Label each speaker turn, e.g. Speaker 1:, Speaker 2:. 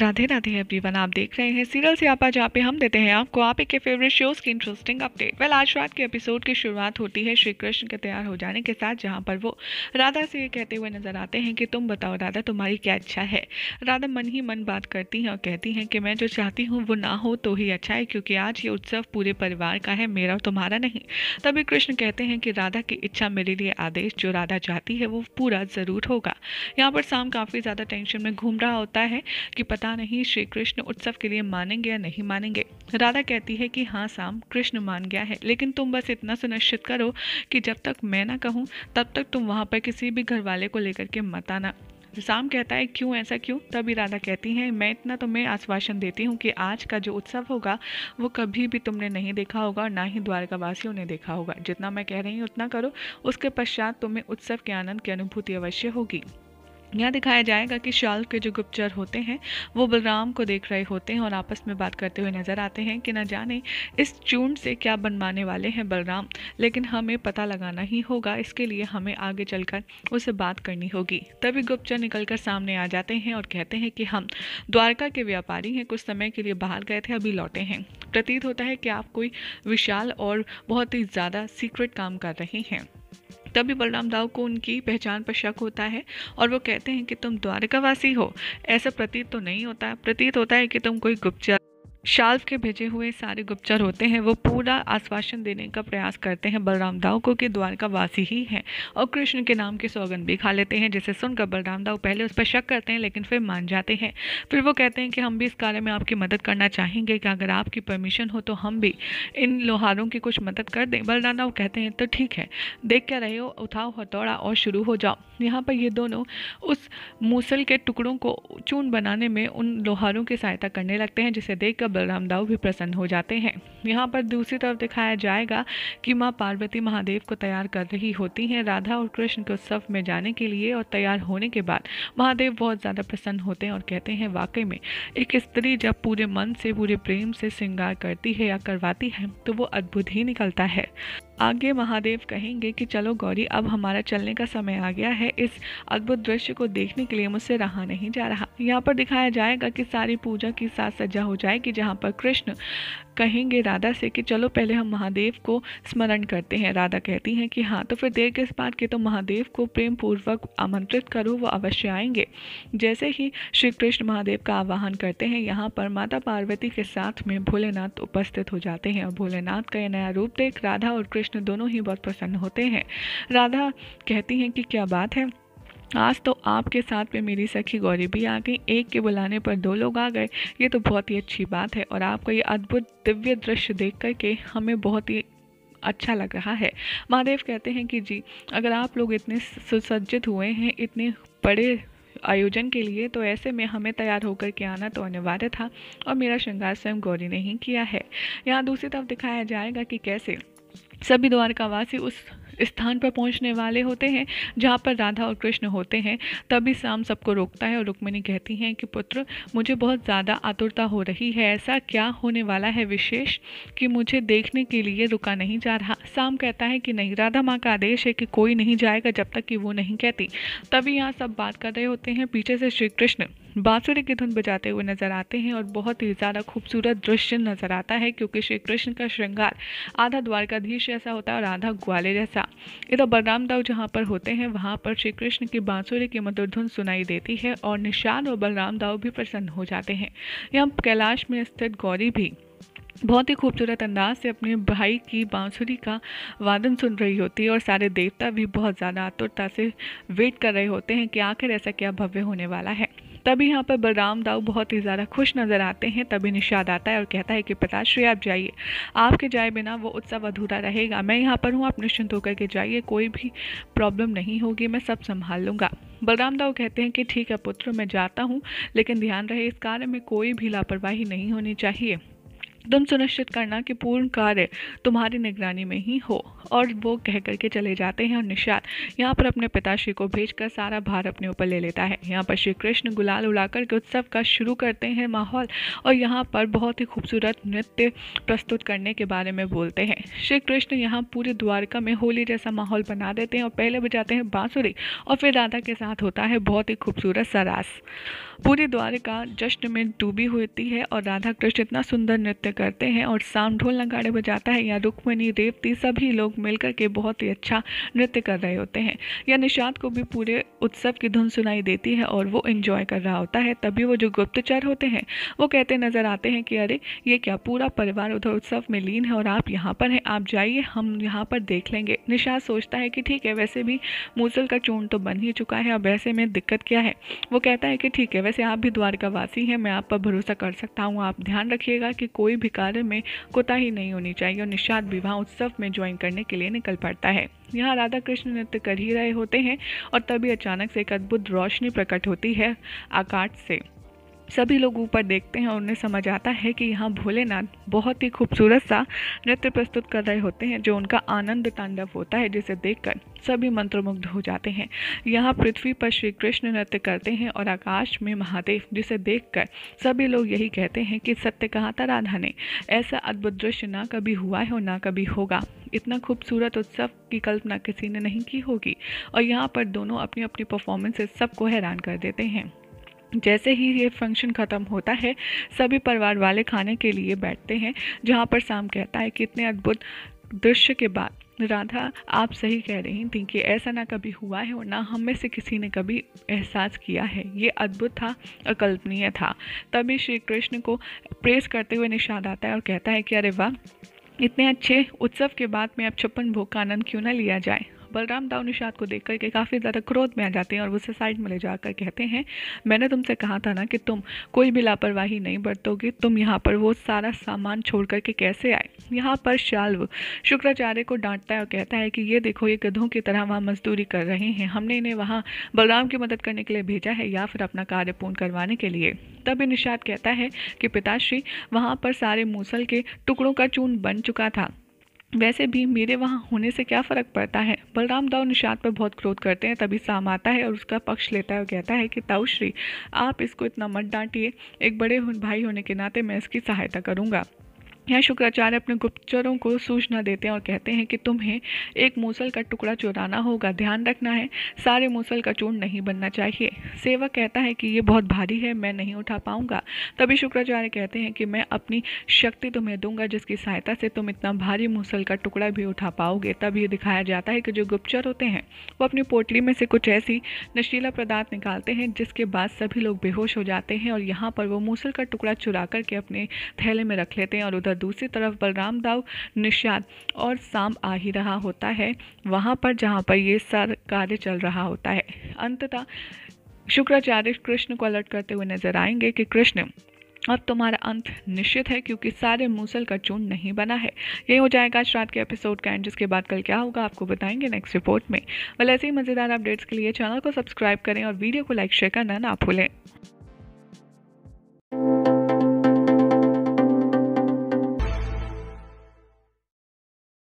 Speaker 1: Radhe Radhe everyone आप देख रहे हैं सीरियल से आपा जहाँ पे हम देते हैं आपको आप के फेवरेट शोज की इंटरेस्टिंग अपडेट वेल आज रात के एपिसोड की शुरुआत होती है श्री कृष्ण के तैयार हो जाने के साथ जहाँ पर वो राधा से ये कहते हुए नजर आते हैं कि तुम बताओ राधा तुम्हारी क्या इच्छा है राधा मन ही मन बात करती हैं और कहती हैं कि मैं जो चाहती हूँ वो ना हो तो ही अच्छा है क्योंकि आज ये उत्सव पूरे परिवार का है मेरा और तुम्हारा नहीं तभी कृष्ण कहते हैं कि राधा की इच्छा मेरे लिए आदेश जो राधा चाहती है वो पूरा ज़रूर होगा यहाँ पर शाम काफ़ी ज़्यादा टेंशन में घूम रहा होता है कि पता पता नहीं श्री कृष्ण उत्सव के लिए मानेंगे या नहीं मानेंगे राधा कहती है कि हाँ शाम कृष्ण मान गया है लेकिन तुम बस इतना सुनिश्चित करो कि जब तक मैं ना कहूँ तब तक तुम वहाँ पर किसी भी घर वाले को लेकर के मत आना शाम कहता है क्यों ऐसा क्यों तभी राधा कहती हैं मैं इतना तो मैं आश्वासन देती हूँ कि आज का जो उत्सव होगा वो कभी भी तुमने नहीं देखा होगा और ना ही द्वारका वासियों ने देखा होगा जितना मैं कह रही हूँ उतना करो उसके पश्चात तुम्हें उत्सव के आनंद की अनुभूति अवश्य होगी यहाँ दिखाया जाएगा कि शाल के जो गुप्तचर होते हैं वो बलराम को देख रहे होते हैं और आपस में बात करते हुए नजर आते हैं कि न जाने इस चूंड से क्या बनवाने वाले हैं बलराम लेकिन हमें पता लगाना ही होगा इसके लिए हमें आगे चलकर उसे बात करनी होगी तभी गुप्तचर निकलकर सामने आ जाते हैं और कहते हैं कि हम द्वारका के व्यापारी हैं कुछ समय के लिए बाहर गए थे अभी लौटे हैं प्रतीत होता है कि आप कोई विशाल और बहुत ही ज़्यादा सीक्रेट काम कर रहे हैं तभी बलराम दाव को उनकी पहचान पर शक होता है और वो कहते हैं कि तुम द्वारकावासी हो ऐसा प्रतीत तो नहीं होता प्रतीत होता है कि तुम कोई गुप्तचर शाल्व के भेजे हुए सारे गुप्तचर होते हैं वो पूरा आश्वासन देने का प्रयास करते हैं बलराम दाव को कि द्वारका वासी ही है और कृष्ण के नाम के सौगन भी खा लेते हैं जिसे सुनकर बलराम दाव पहले उस पर शक करते हैं लेकिन फिर मान जाते हैं फिर वो कहते हैं कि हम भी इस कार्य में आपकी मदद करना चाहेंगे कि अगर आपकी परमिशन हो तो हम भी इन लोहारों की कुछ मदद कर दें बलराम दाव कहते हैं तो ठीक है देख क्या रहे हो उठाओ हथौड़ा और शुरू हो जाओ यहाँ पर ये दोनों उस मूसल के टुकड़ों को चून बनाने में उन लोहारों की सहायता करने लगते हैं जिसे देखकर बलराम दाऊ भी प्रसन्न हो जाते हैं यहाँ पर दूसरी तरफ दिखाया जाएगा कि माँ पार्वती महादेव को तैयार कर रही होती हैं राधा और कृष्ण के उत्सव में जाने के लिए और तैयार होने के बाद महादेव बहुत ज़्यादा प्रसन्न होते हैं और कहते हैं वाकई में एक स्त्री जब पूरे मन से पूरे प्रेम से श्रृंगार करती है या करवाती है तो वो अद्भुत ही निकलता है आगे महादेव कहेंगे कि चलो गौरी अब हमारा चलने का समय आ गया है इस अद्भुत दृश्य को देखने के लिए मुझसे रहा नहीं जा रहा यहाँ पर दिखाया जाएगा कि सारी पूजा की साथ सज्जा हो जाएगी जहाँ पर कृष्ण कहेंगे राधा से कि चलो पहले हम महादेव को स्मरण करते हैं राधा कहती हैं कि हाँ तो फिर देर किस बात के तो महादेव को प्रेम पूर्वक आमंत्रित करो वो अवश्य आएंगे जैसे ही श्री कृष्ण महादेव का आवाहन करते हैं यहाँ पर माता पार्वती के साथ में भोलेनाथ उपस्थित हो जाते हैं और भोलेनाथ का यह नया रूप देख राधा और कृष्ण कृष्ण दोनों ही बहुत प्रसन्न होते हैं राधा कहती हैं कि क्या बात है आज तो आपके साथ में मेरी सखी गौरी भी आ गई एक के बुलाने पर दो लोग आ गए ये तो बहुत ही अच्छी बात है और आपका ये अद्भुत दिव्य दृश्य देख करके हमें बहुत ही अच्छा लग रहा है महादेव कहते हैं कि जी अगर आप लोग इतने सुसज्जित हुए हैं इतने बड़े आयोजन के लिए तो ऐसे में हमें तैयार होकर के आना तो अनिवार्य था और मेरा श्रृंगार स्वयं गौरी ने ही किया है यहाँ दूसरी तरफ दिखाया जाएगा कि कैसे सभी द्वारकावासी उस स्थान पर पहुंचने वाले होते हैं जहाँ पर राधा और कृष्ण होते हैं तभी शाम सबको रोकता है और रुक्मिणी कहती हैं कि पुत्र मुझे बहुत ज़्यादा आतुरता हो रही है ऐसा क्या होने वाला है विशेष कि मुझे देखने के लिए रुका नहीं जा रहा शाम कहता है कि नहीं राधा माँ का आदेश है कि कोई नहीं जाएगा जब तक कि वो नहीं कहती तभी यहाँ सब बात कर रहे होते हैं पीछे से श्री कृष्ण बांसुरी की धुन बजाते हुए नजर आते हैं और बहुत ही ज़्यादा खूबसूरत दृश्य नजर आता है क्योंकि श्री कृष्ण का श्रृंगार आधा द्वारकाधीश जैसा होता है और आधा ग्वाले जैसा इधर बलराम दाऊ जहाँ पर होते हैं वहाँ पर श्री कृष्ण की बांसुरी की मधुर धुन सुनाई देती है और निशान और बलराम दाऊ भी प्रसन्न हो जाते हैं यहाँ कैलाश में स्थित गौरी भी बहुत ही खूबसूरत अंदाज से अपने भाई की बांसुरी का वादन सुन रही होती है और सारे देवता भी बहुत ज़्यादा आतुरता से वेट कर रहे होते हैं कि आखिर ऐसा क्या भव्य होने वाला है तभी यहाँ पर बलराम दाऊ बहुत ही ज़्यादा खुश नज़र आते हैं तभी निषाद आता है और कहता है कि पिताश्री आप जाइए आपके जाए बिना वो उत्सव अधूरा रहेगा मैं यहाँ पर हूँ आप निश्चिंत होकर के जाइए कोई भी प्रॉब्लम नहीं होगी मैं सब संभाल लूँगा बलराम दाऊ कहते हैं कि ठीक है पुत्र मैं जाता हूँ लेकिन ध्यान रहे इस कार्य में कोई भी लापरवाही नहीं होनी चाहिए तुम सुनिश्चित करना कि पूर्ण कार्य तुम्हारी निगरानी में ही हो और वो कह करके चले जाते हैं और निषाद यहाँ पर अपने पिताश्री को भेज कर सारा भार अपने ऊपर ले लेता है यहाँ पर श्री कृष्ण गुलाल उड़ाकर के उत्सव का शुरू करते हैं माहौल और यहाँ पर बहुत ही खूबसूरत नृत्य प्रस्तुत करने के बारे में बोलते हैं श्री कृष्ण यहाँ पूरे द्वारका में होली जैसा माहौल बना देते हैं और पहले बजाते हैं बाँसुरी और फिर राधा के साथ होता है बहुत ही खूबसूरत सरास पूरी द्वारका जश्न में डूबी होती है और राधा कृष्ण इतना सुंदर नृत्य नृत्य करते हैं और शाम ढोल नगाड़े बजाता है या रुक्मणी रेवती सभी लोग मिलकर के बहुत ही अच्छा नृत्य कर रहे होते हैं या निषाद को भी पूरे उत्सव की धुन सुनाई देती है और वो इंजॉय कर रहा होता है तभी वो जो गुप्तचर होते हैं वो कहते नजर आते हैं कि अरे ये क्या पूरा परिवार उधर उत्सव में लीन है और आप यहाँ पर हैं आप जाइए हम यहाँ पर देख लेंगे निषाद सोचता है कि ठीक है वैसे भी मूसल का चूर्ण तो बन ही चुका है अब वैसे में दिक्कत क्या है वो कहता है कि ठीक है वैसे आप भी द्वारकावासी हैं मैं आप पर भरोसा कर सकता हूँ आप ध्यान रखिएगा कि कोई भी कार्य में कोताही नहीं होनी चाहिए और निषाद विवाह उत्सव में ज्वाइन करने के लिए निकल पड़ता है यहाँ राधा कृष्ण नृत्य कर ही रहे होते हैं और तभी अचानक से एक अद्भुत रोशनी प्रकट होती है आकाश से सभी लोग ऊपर देखते हैं और उन्हें समझ आता है कि यहाँ भोलेनाथ बहुत ही खूबसूरत सा नृत्य प्रस्तुत कर रहे होते हैं जो उनका आनंद तांडव होता है जिसे देखकर सभी मंत्रमुग्ध हो जाते हैं यहाँ पृथ्वी पर श्री कृष्ण नृत्य करते हैं और आकाश में महादेव जिसे देखकर सभी लोग यही कहते हैं कि सत्य कहा था राधा ने ऐसा अद्भुत दृश्य ना कभी हुआ है और ना कभी होगा इतना खूबसूरत उत्सव की कल्पना किसी ने नहीं की होगी और यहाँ पर दोनों अपनी अपनी परफॉर्मेंसेस सबको हैरान कर देते हैं जैसे ही ये फंक्शन ख़त्म होता है सभी परिवार वाले खाने के लिए बैठते हैं जहाँ पर शाम कहता है कि इतने अद्भुत दृश्य के बाद राधा आप सही कह रही थी कि ऐसा ना कभी हुआ है और ना हम में से किसी ने कभी एहसास किया है ये अद्भुत था अकल्पनीय था तभी श्री कृष्ण को प्रेस करते हुए निषाद आता है और कहता है कि अरे वाह इतने अच्छे उत्सव के बाद में अब छप्पन भोग का आनंद क्यों ना लिया जाए बलराम दाऊ निषाद को देख करके काफ़ी ज़्यादा क्रोध में आ जाते हैं और उसे साइड में ले जाकर कहते हैं मैंने तुमसे कहा था ना कि तुम कोई भी लापरवाही नहीं बरतोगे तुम यहाँ पर वो सारा सामान छोड़ करके कैसे आए यहाँ पर शाल्व शुक्राचार्य को डांटता है और कहता है कि ये देखो ये गधों की तरह वहाँ मजदूरी कर रहे हैं हमने इन्हें वहाँ बलराम की मदद करने के लिए भेजा है या फिर अपना कार्य पूर्ण करवाने के लिए तभी निषाद कहता है कि पिताश्री वहाँ पर सारे मूसल के टुकड़ों का चून बन चुका था वैसे भी मेरे वहाँ होने से क्या फ़र्क पड़ता है बलराम दाऊ निषाद पर बहुत क्रोध करते हैं तभी साम आता है और उसका पक्ष लेता है और कहता है कि ताऊश्री आप इसको इतना मत डांटिए एक बड़े भाई होने के नाते मैं इसकी सहायता करूँगा यहाँ शुक्राचार्य अपने गुप्तचरों को सूचना देते हैं और कहते हैं कि तुम्हें एक मूसल का टुकड़ा चुराना होगा ध्यान रखना है सारे मूसल का चूर्ण नहीं बनना चाहिए सेवक कहता है कि ये बहुत भारी है मैं नहीं उठा पाऊंगा तभी शुक्राचार्य कहते हैं कि मैं अपनी शक्ति तुम्हें दूंगा जिसकी सहायता से तुम इतना भारी मूसल का टुकड़ा भी उठा पाओगे तब ये दिखाया जाता है कि जो गुप्तचर होते हैं वो अपनी पोटली में से कुछ ऐसी नशीला पदार्थ निकालते हैं जिसके बाद सभी लोग बेहोश हो जाते हैं और यहाँ पर वो मूसल का टुकड़ा चुरा करके अपने थैले में रख लेते हैं और उधर उधर दूसरी तरफ बलराम दाऊ निषाद और शाम आ ही रहा होता है वहाँ पर जहाँ पर ये सर कार्य चल रहा होता है अंततः शुक्राचार्य कृष्ण को अलर्ट करते हुए नजर आएंगे कि कृष्ण अब तुम्हारा अंत निश्चित है क्योंकि सारे मूसल का चून नहीं बना है यही हो जाएगा आज रात के एपिसोड का एंड जिसके बाद कल क्या होगा आपको बताएंगे नेक्स्ट रिपोर्ट में वाले ऐसे ही मज़ेदार अपडेट्स के लिए चैनल को सब्सक्राइब करें और वीडियो को लाइक शेयर करना ना भूलें